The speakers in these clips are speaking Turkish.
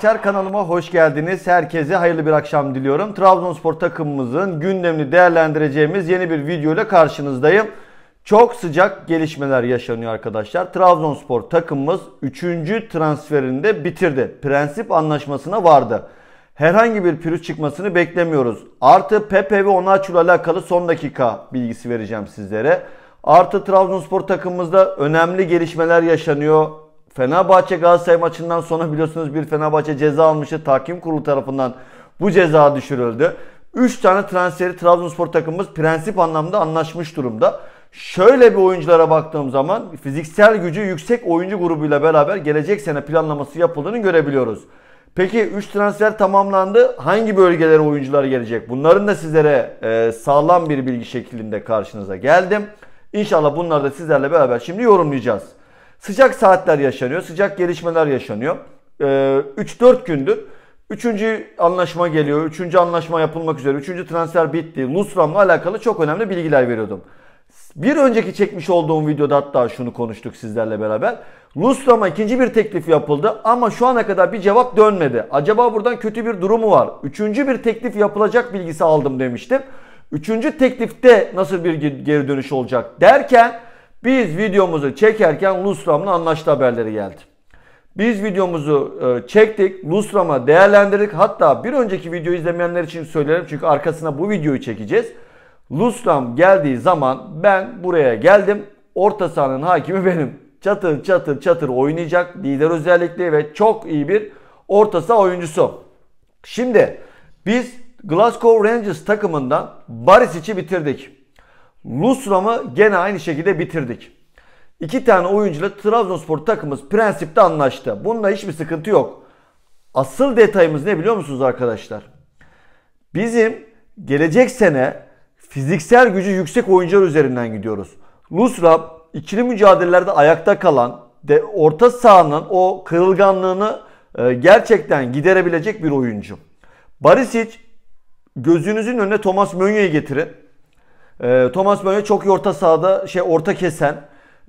Akçar kanalıma hoş geldiniz. Herkese hayırlı bir akşam diliyorum. Trabzonspor takımımızın gündemini değerlendireceğimiz yeni bir video ile karşınızdayım. Çok sıcak gelişmeler yaşanıyor arkadaşlar. Trabzonspor takımımız 3. transferinde bitirdi. Prensip anlaşmasına vardı. Herhangi bir pürüz çıkmasını beklemiyoruz. Artı Pepe ve Onaçu alakalı son dakika bilgisi vereceğim sizlere. Artı Trabzonspor takımımızda önemli gelişmeler yaşanıyor. Fenerbahçe Galatasaray maçından sonra biliyorsunuz bir Fenerbahçe ceza almıştı. takim kurulu tarafından bu ceza düşürüldü. 3 tane transferi Trabzonspor takımımız prensip anlamda anlaşmış durumda. Şöyle bir oyunculara baktığım zaman fiziksel gücü yüksek oyuncu grubuyla beraber gelecek sene planlaması yapıldığını görebiliyoruz. Peki 3 transfer tamamlandı. Hangi bölgelere oyuncular gelecek? Bunların da sizlere e, sağlam bir bilgi şeklinde karşınıza geldim. İnşallah bunları da sizlerle beraber şimdi yorumlayacağız. Sıcak saatler yaşanıyor, sıcak gelişmeler yaşanıyor. 3-4 ee, gündür Üçüncü anlaşma geliyor. Üçüncü anlaşma yapılmak üzere. Üçüncü transfer bitti. Lusram'la alakalı çok önemli bilgiler veriyordum. Bir önceki çekmiş olduğum videoda hatta şunu konuştuk sizlerle beraber. Lusram'a ikinci bir teklif yapıldı ama şu ana kadar bir cevap dönmedi. Acaba buradan kötü bir durumu var? Üçüncü bir teklif yapılacak bilgisi aldım demiştim. Üçüncü teklifte nasıl bir geri dönüş olacak derken biz videomuzu çekerken Lustram'la anlaştı haberleri geldi. Biz videomuzu e, çektik, Lustram'a değerlendirdik. Hatta bir önceki videoyu izlemeyenler için söylerim çünkü arkasına bu videoyu çekeceğiz. Lustram geldiği zaman ben buraya geldim. Orta sahanın hakimi benim. Çatır çatır çatır oynayacak lider özellikle ve çok iyi bir orta saha oyuncusu. Şimdi biz Glasgow Rangers takımından Barisic'i bitirdik. Lusram'ı gene aynı şekilde bitirdik. İki tane oyuncuyla Trabzonspor takımımız prensipte anlaştı. Bunda hiçbir sıkıntı yok. Asıl detayımız ne biliyor musunuz arkadaşlar? Bizim gelecek sene fiziksel gücü yüksek oyuncular üzerinden gidiyoruz. Lusram ikili mücadelelerde ayakta kalan de orta sahanın o kırılganlığını e, gerçekten giderebilecek bir oyuncu. Barisic gözünüzün önüne Thomas Mönye'yi getirin. E, Thomas Müller çok iyi orta sahada şey orta kesen,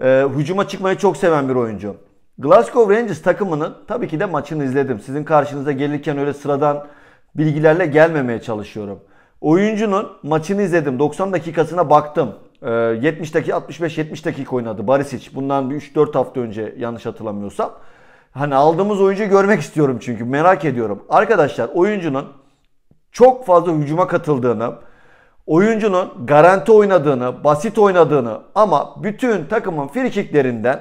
e, hücuma çıkmayı çok seven bir oyuncu. Glasgow Rangers takımının tabii ki de maçını izledim. Sizin karşınıza gelirken öyle sıradan bilgilerle gelmemeye çalışıyorum. Oyuncunun maçını izledim. 90 dakikasına baktım. 70 ee, dakika 65-70 dakika oynadı Barisic. Bundan bir 3-4 hafta önce yanlış hatırlamıyorsam. Hani aldığımız oyuncuyu görmek istiyorum çünkü merak ediyorum. Arkadaşlar oyuncunun çok fazla hücuma katıldığını, oyuncunun garanti oynadığını, basit oynadığını ama bütün takımın frikiklerinden,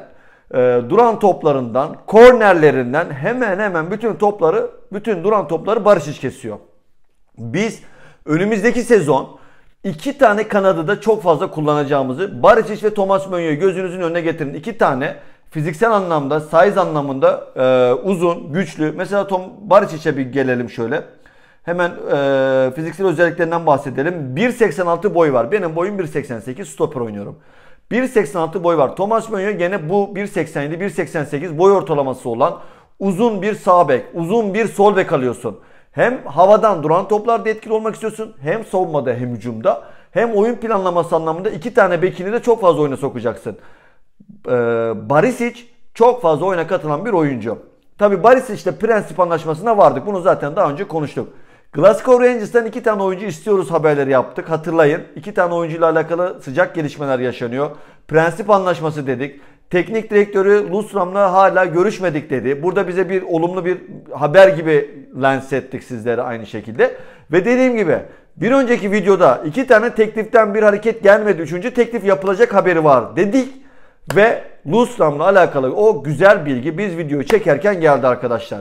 e, duran toplarından, kornerlerinden hemen hemen bütün topları, bütün duran topları Barışiç kesiyor. Biz önümüzdeki sezon iki tane kanadı da çok fazla kullanacağımızı Barışiç ve Thomas Mönü'yü gözünüzün önüne getirin. İki tane fiziksel anlamda, size anlamında e, uzun, güçlü. Mesela Tom Barışiç'e bir gelelim şöyle. Hemen e, fiziksel özelliklerinden bahsedelim. 1.86 boy var. Benim boyum 1.88 stoper oynuyorum. 1.86 boy var. Thomas Meunier gene bu 1.87 1.88 boy ortalaması olan uzun bir sağ bek, uzun bir sol bek alıyorsun. Hem havadan duran toplarda etkili olmak istiyorsun hem savunmada hem hücumda. Hem oyun planlaması anlamında iki tane bekini de çok fazla oyuna sokacaksın. Ee, Barisic çok fazla oyuna katılan bir oyuncu. Tabi Barisic ile prensip anlaşmasına vardık. Bunu zaten daha önce konuştuk. Glasgow Rangers'tan iki tane oyuncu istiyoruz haberleri yaptık. Hatırlayın. iki tane oyuncuyla alakalı sıcak gelişmeler yaşanıyor. Prensip anlaşması dedik. Teknik direktörü Lustram'la hala görüşmedik dedi. Burada bize bir olumlu bir haber gibi lens ettik sizlere aynı şekilde. Ve dediğim gibi bir önceki videoda iki tane tekliften bir hareket gelmedi. Üçüncü teklif yapılacak haberi var dedik. Ve Lustram'la alakalı o güzel bilgi biz videoyu çekerken geldi arkadaşlar.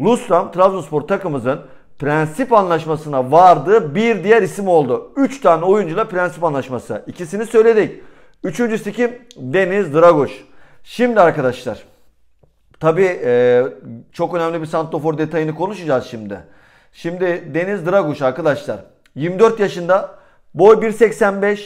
Lustram Trabzonspor takımımızın prensip anlaşmasına vardığı Bir diğer isim oldu. Üç tane oyuncuyla prensip anlaşması. İkisini söyledik. Üçüncüsü kim? Deniz Dragoş. Şimdi arkadaşlar tabi e, çok önemli bir Santofor detayını konuşacağız şimdi. Şimdi Deniz Dragoş arkadaşlar 24 yaşında boy 1.85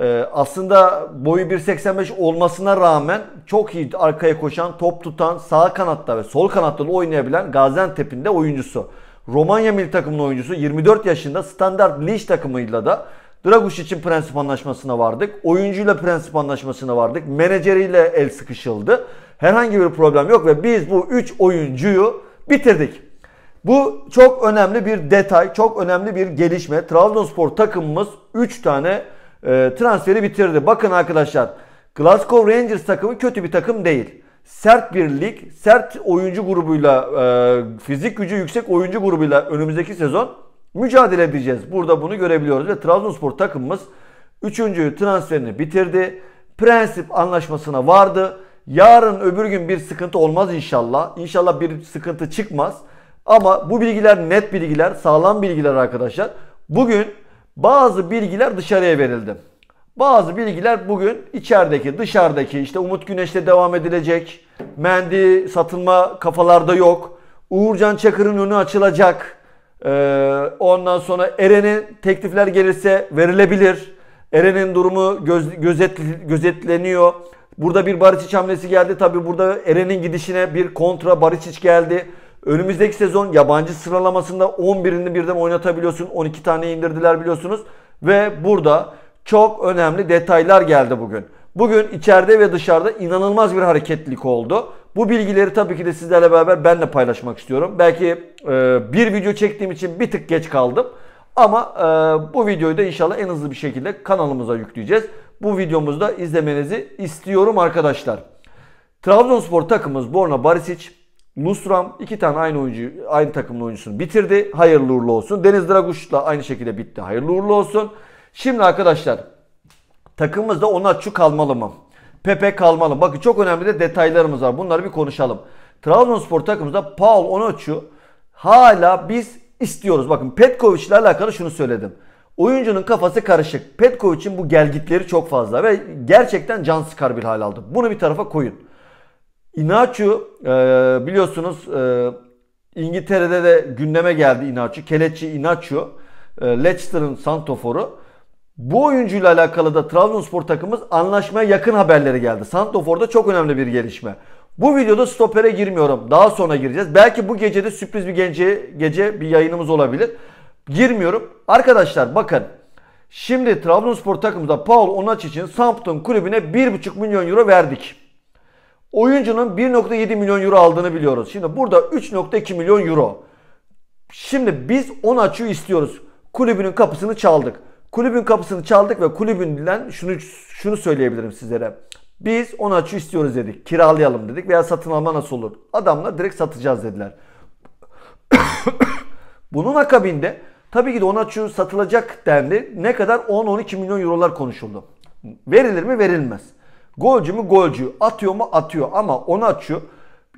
e, aslında boyu 1.85 olmasına rağmen çok iyi arkaya koşan, top tutan, sağ kanatta ve sol kanatta da oynayabilen Gaziantep'in de oyuncusu. Romanya milli takımının oyuncusu 24 yaşında standart Liş takımıyla da Draguş için prensip anlaşmasına vardık. Oyuncuyla prensip anlaşmasına vardık. Menajeriyle el sıkışıldı. Herhangi bir problem yok ve biz bu 3 oyuncuyu bitirdik. Bu çok önemli bir detay, çok önemli bir gelişme. Trabzonspor takımımız 3 tane e, transferi bitirdi. Bakın arkadaşlar Glasgow Rangers takımı kötü bir takım değil sert bir lig, sert oyuncu grubuyla, e, fizik gücü yüksek oyuncu grubuyla önümüzdeki sezon mücadele edeceğiz. Burada bunu görebiliyoruz ve Trabzonspor takımımız 3. transferini bitirdi. Prensip anlaşmasına vardı. Yarın öbür gün bir sıkıntı olmaz inşallah. İnşallah bir sıkıntı çıkmaz. Ama bu bilgiler net bilgiler, sağlam bilgiler arkadaşlar. Bugün bazı bilgiler dışarıya verildi. Bazı bilgiler bugün içerideki, dışarıdaki işte Umut Güneş'te devam edilecek. Mendi satılma kafalarda yok. Uğurcan Çakır'ın önü açılacak. Ee, ondan sonra Eren'in teklifler gelirse verilebilir. Eren'in durumu göz, gözet, gözetleniyor. Burada bir Barisic hamlesi geldi. Tabi burada Eren'in gidişine bir kontra Barisic geldi. Önümüzdeki sezon yabancı sıralamasında 11'ini birden oynatabiliyorsun. 12 tane indirdiler biliyorsunuz. Ve burada çok önemli detaylar geldi bugün. Bugün içeride ve dışarıda inanılmaz bir hareketlilik oldu. Bu bilgileri tabii ki de sizlerle beraber ben de paylaşmak istiyorum. Belki e, bir video çektiğim için bir tık geç kaldım. Ama e, bu videoyu da inşallah en hızlı bir şekilde kanalımıza yükleyeceğiz. Bu videomuzda izlemenizi istiyorum arkadaşlar. Trabzonspor takımımız Borna Barisic, Lustram iki tane aynı oyuncu, aynı takımın oyuncusunu bitirdi. Hayırlı uğurlu olsun. Deniz Draguş'la aynı şekilde bitti. Hayırlı uğurlu olsun. Şimdi arkadaşlar takımımızda Onatçu kalmalı mı? Pepe kalmalı mı? Bakın çok önemli de detaylarımız var. Bunları bir konuşalım. Trabzonspor takımımızda Paul Onatçu hala biz istiyoruz. Bakın Petkovic ile alakalı şunu söyledim. Oyuncunun kafası karışık. Petkovic'in bu gelgitleri çok fazla ve gerçekten can sıkar bir hal aldı. Bunu bir tarafa koyun. İnaçu e, biliyorsunuz e, İngiltere'de de gündeme geldi İnaçu. Keleci İnaçu. E, Leicester'ın santoforu. Bu oyuncuyla alakalı da Trabzonspor takımımız anlaşmaya yakın haberleri geldi. Santofor'da çok önemli bir gelişme. Bu videoda stopere girmiyorum. Daha sonra gireceğiz. Belki bu gecede sürpriz bir gece, gece bir yayınımız olabilir. Girmiyorum. Arkadaşlar bakın. Şimdi Trabzonspor takımında Paul Onaç için Sampton kulübüne 1,5 milyon euro verdik. Oyuncunun 1.7 milyon euro aldığını biliyoruz. Şimdi burada 3.2 milyon euro. Şimdi biz Onaç'ı istiyoruz. Kulübünün kapısını çaldık kulübün kapısını çaldık ve kulübünden şunu şunu söyleyebilirim sizlere. Biz 13'ü istiyoruz dedik. Kiralayalım dedik veya satın alma nasıl olur? Adamla direkt satacağız dediler. Bunun akabinde tabii ki de 13'ü satılacak dendi. Ne kadar 10-12 milyon eurolar konuşuldu. Verilir mi verilmez. Golcü mü golcü. Atıyor mu atıyor ama 13'ü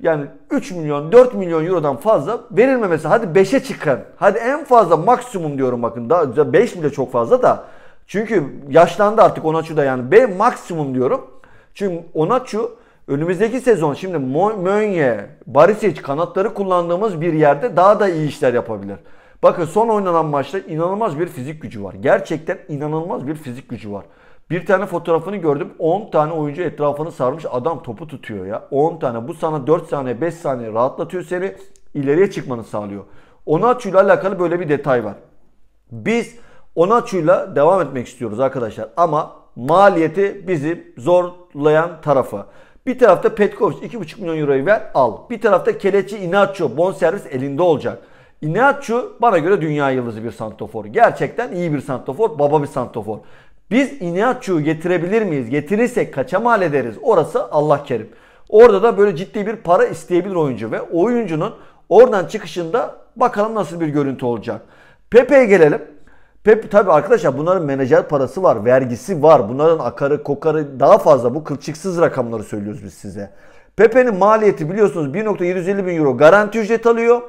yani 3 milyon 4 milyon eurodan fazla verilmemesi hadi 5'e çıkın. Hadi en fazla maksimum diyorum bakın daha 5 bile çok fazla da. Çünkü yaşlandı artık Onaçu da yani B maksimum diyorum. Çünkü Onaçu önümüzdeki sezon şimdi Mönye, Barisic kanatları kullandığımız bir yerde daha da iyi işler yapabilir. Bakın son oynanan maçta inanılmaz bir fizik gücü var. Gerçekten inanılmaz bir fizik gücü var. Bir tane fotoğrafını gördüm. 10 tane oyuncu etrafını sarmış. Adam topu tutuyor ya. 10 tane. Bu sana 4 saniye 5 saniye rahatlatıyor seni. ileriye çıkmanı sağlıyor. Onaçu'yla alakalı böyle bir detay var. Biz Onaçu'yla devam etmek istiyoruz arkadaşlar. Ama maliyeti bizi zorlayan tarafı. Bir tarafta Petkovic 2,5 milyon euroyu ver al. Bir tarafta Kelechi Inaço bonservis elinde olacak. Inaço bana göre dünya yıldızı bir santofor. Gerçekten iyi bir santofor, baba bir santofor. Biz İniatçu'yu getirebilir miyiz? Getirirsek kaça mal ederiz? Orası Allah kerim. Orada da böyle ciddi bir para isteyebilir oyuncu ve oyuncunun oradan çıkışında bakalım nasıl bir görüntü olacak. Pepe'ye gelelim. Pepe tabi arkadaşlar bunların menajer parası var, vergisi var. Bunların akarı, kokarı daha fazla bu kılçıksız rakamları söylüyoruz biz size. Pepe'nin maliyeti biliyorsunuz 1.750 bin euro garanti ücret alıyor.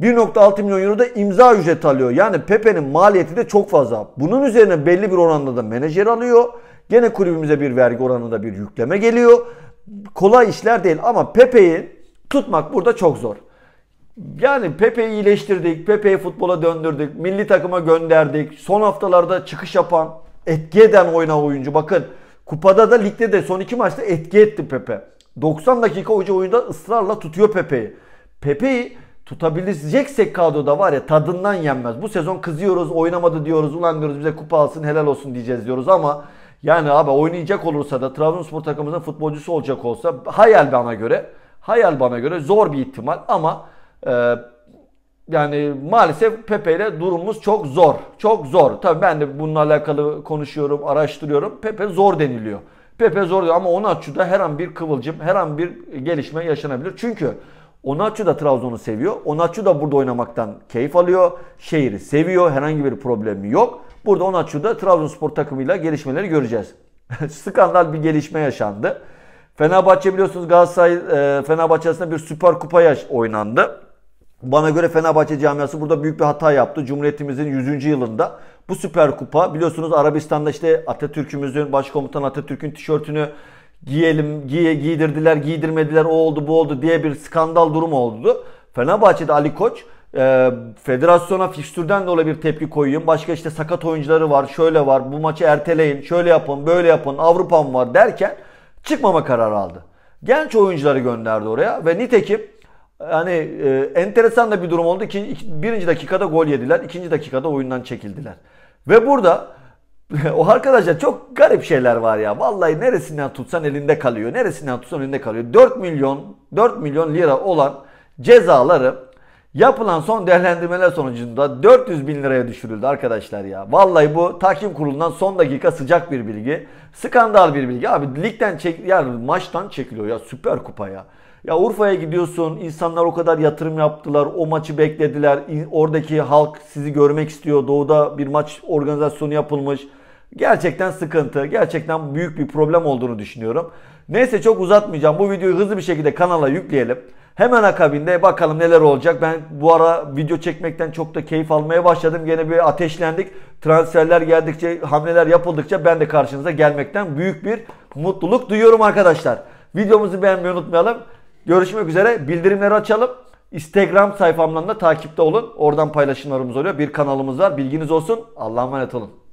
1.6 milyon euro da imza ücreti alıyor. Yani Pepe'nin maliyeti de çok fazla. Bunun üzerine belli bir oranda da menajer alıyor. Gene kulübümüze bir vergi oranında bir yükleme geliyor. Kolay işler değil ama Pepe'yi tutmak burada çok zor. Yani Pepe'yi iyileştirdik, Pepe'yi futbola döndürdük, milli takıma gönderdik. Son haftalarda çıkış yapan, etki eden oyna oyuncu. Bakın kupada da ligde de son iki maçta etki etti Pepe. 90 dakika hoca oyunda ısrarla tutuyor Pepe'yi. Pepe'yi tutabileceksek kadroda var ya tadından yenmez. Bu sezon kızıyoruz, oynamadı diyoruz, ulan diyoruz bize kupa alsın helal olsun diyeceğiz diyoruz ama yani abi oynayacak olursa da Trabzonspor takımımızın futbolcusu olacak olsa hayal bana göre, hayal bana göre zor bir ihtimal ama e, yani maalesef Pepe ile durumumuz çok zor. Çok zor. Tabii ben de bununla alakalı konuşuyorum, araştırıyorum. Pepe zor deniliyor. Pepe zor diyor ama onun açıda her an bir kıvılcım, her an bir gelişme yaşanabilir. Çünkü Onatçı da Trabzon'u seviyor. Onatçı da burada oynamaktan keyif alıyor. Şehri seviyor. Herhangi bir problemi yok. Burada Onatçı da Trabzonspor takımıyla gelişmeleri göreceğiz. Skandal bir gelişme yaşandı. Fenerbahçe biliyorsunuz Galatasaray e, Fenerbahçe arasında bir süper kupa yaş oynandı. Bana göre Fenerbahçe camiası burada büyük bir hata yaptı. Cumhuriyetimizin 100. yılında bu süper kupa biliyorsunuz Arabistan'da işte Atatürk'ümüzün başkomutan Atatürk'ün tişörtünü giyelim, giye, giydirdiler, giydirmediler, o oldu, bu oldu diye bir skandal durum oldu. Fenerbahçe'de Ali Koç e, federasyona fikstürden dolayı bir tepki koyayım. Başka işte sakat oyuncuları var, şöyle var, bu maçı erteleyin, şöyle yapın, böyle yapın, Avrupa'm var derken çıkmama kararı aldı. Genç oyuncuları gönderdi oraya ve nitekim yani e, enteresan da bir durum oldu ki birinci dakikada gol yediler, ikinci dakikada oyundan çekildiler. Ve burada o arkadaşlar çok garip şeyler var ya. Vallahi neresinden tutsan elinde kalıyor. Neresinden tutsan elinde kalıyor. 4 milyon 4 milyon lira olan cezaları yapılan son değerlendirmeler sonucunda 400 bin liraya düşürüldü arkadaşlar ya. Vallahi bu takip kurulundan son dakika sıcak bir bilgi. Skandal bir bilgi. Abi ligden çek yani maçtan çekiliyor ya Süper Kupa ya. Ya Urfa'ya gidiyorsun, insanlar o kadar yatırım yaptılar, o maçı beklediler. Oradaki halk sizi görmek istiyor. Doğuda bir maç organizasyonu yapılmış. Gerçekten sıkıntı, gerçekten büyük bir problem olduğunu düşünüyorum. Neyse çok uzatmayacağım. Bu videoyu hızlı bir şekilde kanala yükleyelim. Hemen akabinde bakalım neler olacak. Ben bu ara video çekmekten çok da keyif almaya başladım. Yine bir ateşlendik. Transferler geldikçe, hamleler yapıldıkça ben de karşınıza gelmekten büyük bir mutluluk duyuyorum arkadaşlar. Videomuzu beğenmeyi unutmayalım. Görüşmek üzere. Bildirimleri açalım. Instagram sayfamdan da takipte olun. Oradan paylaşımlarımız oluyor. Bir kanalımız var. Bilginiz olsun. Allah'a emanet olun.